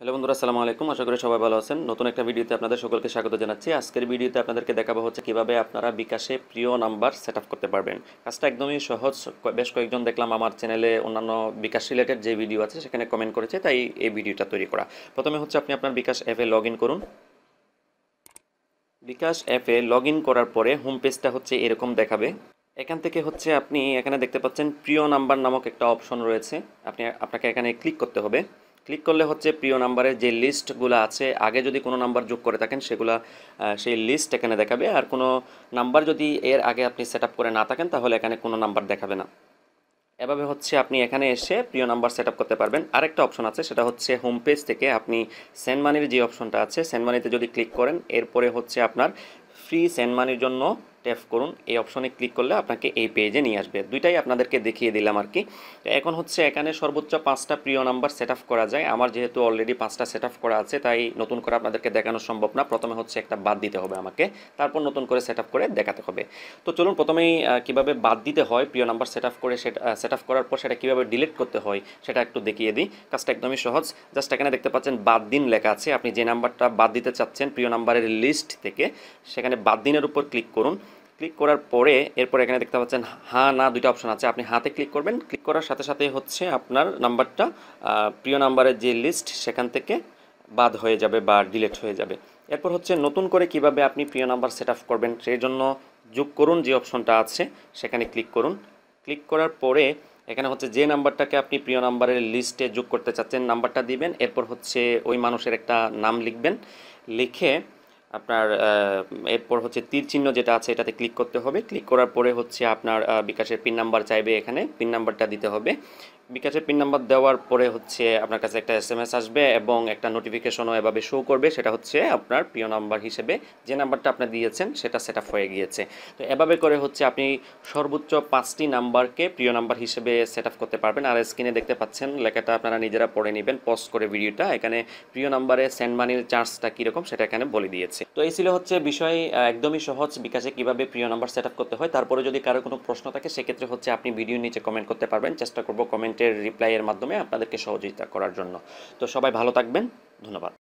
hello বন্ধুরা আসসালামু আলাইকুম আশা করি সবাই ভালো আছেন নতুন একটা ভিডিওতে আপনাদের সকলকে স্বাগত জানাচ্ছি আজকের ভিডিওতে আপনাদেরকে দেখাবো হচ্ছে কিভাবে আপনারা বিকাশে প্রিয় নাম্বার সেট করতে পারবেন কাজটা একদমই সহজ বেশ কয়েকজন দেখলাম আমার চ্যানেলে অন্যান্য বিকাশ রিলেটেড যে ভিডিও আছে সেখানে কমেন্ট করেছে তাই এই ভিডিওটা তৈরি করা প্রথমে হচ্ছে আপনি আপনার বিকাশ অ্যাপে লগ করুন বিকাশ অ্যাপে লগ করার পরে হোম পেজটা হচ্ছে এরকম দেখাবে এখান থেকে হচ্ছে আপনি এখানে দেখতে পাচ্ছেন প্রিয় নাম্বার নামক একটা অপশন রয়েছে আপনি আপনাকে এখানে ক্লিক করতে হবে ক্লিক করলে হচ্ছে প্রিয় নাম্বারের যে লিস্টগুলো আছে আগে যদি কোনো নাম্বার যোগ করে থাকেন সেগুলো সেই লিস্ট এখানে দেখাবে আর কোনো নাম্বার যদি এর আগে আপনি সেট করে না থাকেন তাহলে এখানে কোনো নাম্বার দেখাবে না এভাবে হচ্ছে আপনি এখানে এসে প্রিয় নাম্বার সেট করতে পারবেন আরেকটা অপশন আছে সেটা হচ্ছে হোম পেজ থেকে আপনি সেন্ট মানির যে অপশনটা আছে সেন্ট মানিতে যদি ক্লিক করেন এরপরে হচ্ছে আপনার ফ্রি সেন্ড মানির জন্য ট্যাপ করুন এই অপশনে ক্লিক করলে আপনাকে এই পেজে নিয়ে আসবে দুইটাই আপনাদেরকে দেখিয়ে দিলাম আর কি এখন হচ্ছে এখানে সর্বোচ্চ পাঁচটা প্রিয় নাম্বার সেট করা যায় আমার যেহেতু অলরেডি পাঁচটা সেট করা আছে তাই নতুন করে আপনাদেরকে দেখানো সম্ভব না প্রথমে হচ্ছে একটা বাদ দিতে হবে আমাকে তারপর নতুন করে সেট করে দেখাতে হবে তো চলুন প্রথমেই কিভাবে বাদ দিতে হয় প্রিয় নাম্বার সেট করে সেটা সেট করার পর সেটা কীভাবে ডিলিট করতে হয় সেটা একটু দেখিয়ে দিই কাজটা একদমই সহজ জাস্ট এখানে দেখতে পাচ্ছেন বাদ দিন লেখা আছে আপনি যে নাম্বারটা বাদ দিতে চাচ্ছেন প্রিয় নাম্বারের লিস্ট থেকে সেখানে বাদ দিনের উপর ক্লিক করুন ক্লিক করার পরে এরপর এখানে দেখতে পাচ্ছেন হা না দুইটা অপশন আছে আপনি হাতে ক্লিক করবেন ক্লিক করার সাথে সাথে হচ্ছে আপনার নাম্বারটা প্রিয় নাম্বারের যে লিস্ট সেখান থেকে বাদ হয়ে যাবে বা ডিলেট হয়ে যাবে এরপর হচ্ছে নতুন করে কিভাবে আপনি প্রিয় নাম্বার সেট আপ করবেন সেই জন্য যোগ করুন যে অপশনটা আছে সেখানে ক্লিক করুন ক্লিক করার পরে এখানে হচ্ছে যে নাম্বারটাকে আপনি প্রিয় নাম্বারের লিস্টে যোগ করতে চাচ্ছেন নাম্বারটা দিবেন এরপর হচ্ছে ওই মানুষের একটা নাম লিখবেন লিখে আপনার এরপর হচ্ছে তীর চিহ্ন যেটা আছে এটাতে ক্লিক করতে হবে ক্লিক করার পরে হচ্ছে আপনার বিকাশের পিন নাম্বার চাইবে এখানে পিন নাম্বারটা দিতে হবে বিকাশের পিন নাম্বার দেওয়ার পরে হচ্ছে আপনার কাছে একটা এস এম এস আসবে এবং একটা নোটিফিকেশনও এভাবে শো করবে সেটা হচ্ছে আপনার প্রিয় নাম্বার হিসেবে যে নাম্বারটা আপনি দিয়েছেন সেটা সেট হয়ে গিয়েছে তো এভাবে করে হচ্ছে আপনি সর্বোচ্চ পাঁচটি নাম্বারকে প্রিয় নাম্বার হিসেবে সেট করতে পারবেন আর স্ক্রিনে দেখতে পাচ্ছেন লেখাটা আপনারা নিজেরা পড়ে নেবেন পজ করে ভিডিওটা এখানে প্রিয় নাম্বারে সেন্ট মানির চার্জটা কীরকম সেটা এখানে বলে দিয়েছে তো এই ছিল হচ্ছে বিষয় একদমই সহজ বিকাশে কিভাবে প্রিয় নাম্বার সেট করতে হয় তারপরে যদি কারো কোনো প্রশ্ন থাকে সেক্ষেত্রে হচ্ছে আপনি ভিডিও নিচে কমেন্ট করতে পারবেন চেষ্টা করবো কমেন্ট কমেন্টের রিপ্লাইয়ের মাধ্যমে আপনাদেরকে সহযোগিতা করার জন্য তো সবাই ভালো থাকবেন ধন্যবাদ